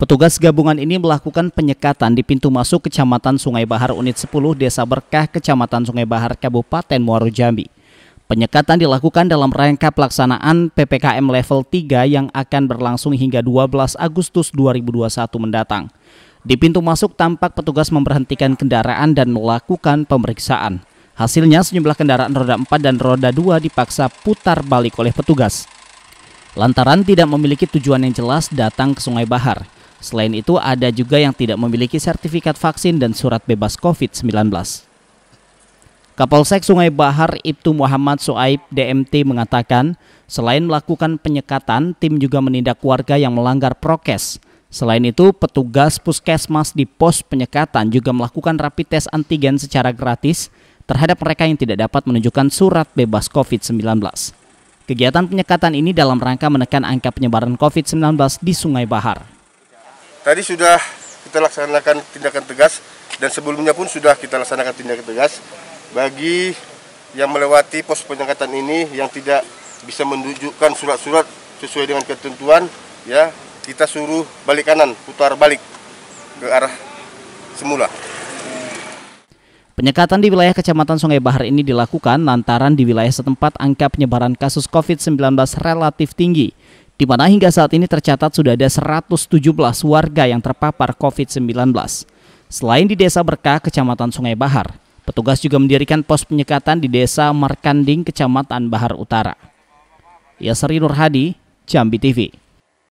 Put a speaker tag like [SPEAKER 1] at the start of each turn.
[SPEAKER 1] Petugas gabungan ini melakukan penyekatan di pintu masuk Kecamatan Sungai Bahar Unit 10 Desa Berkah Kecamatan Sungai Bahar Kabupaten Muaro Jambi. Penyekatan dilakukan dalam rangka pelaksanaan PPKM level 3 yang akan berlangsung hingga 12 Agustus 2021 mendatang. Di pintu masuk tampak petugas memberhentikan kendaraan dan melakukan pemeriksaan. Hasilnya sejumlah kendaraan roda 4 dan roda 2 dipaksa putar balik oleh petugas. Lantaran tidak memiliki tujuan yang jelas datang ke Sungai Bahar. Selain itu, ada juga yang tidak memiliki sertifikat vaksin dan surat bebas COVID-19. Kapolsek Sungai Bahar Ibtu Muhammad Soaib DMT mengatakan, selain melakukan penyekatan, tim juga menindak warga yang melanggar prokes. Selain itu, petugas puskesmas di pos penyekatan juga melakukan rapid test antigen secara gratis terhadap mereka yang tidak dapat menunjukkan surat bebas COVID-19. Kegiatan penyekatan ini dalam rangka menekan angka penyebaran COVID-19 di Sungai Bahar.
[SPEAKER 2] Tadi sudah kita laksanakan tindakan tegas dan sebelumnya pun sudah kita laksanakan tindakan tegas bagi yang melewati pos penyekatan ini yang tidak bisa menunjukkan surat-surat sesuai dengan ketentuan ya kita suruh balik kanan putar balik ke arah semula.
[SPEAKER 1] Penyekatan di wilayah Kecamatan Sungai Bahar ini dilakukan lantaran di wilayah setempat angka penyebaran kasus COVID-19 relatif tinggi di mana hingga saat ini tercatat sudah ada 117 warga yang terpapar COVID-19. Selain di Desa Berkah, Kecamatan Sungai Bahar, petugas juga mendirikan pos penyekatan di Desa Markanding, Kecamatan Bahar Utara. Yasri Nurhadi, Hadi, Jambi TV.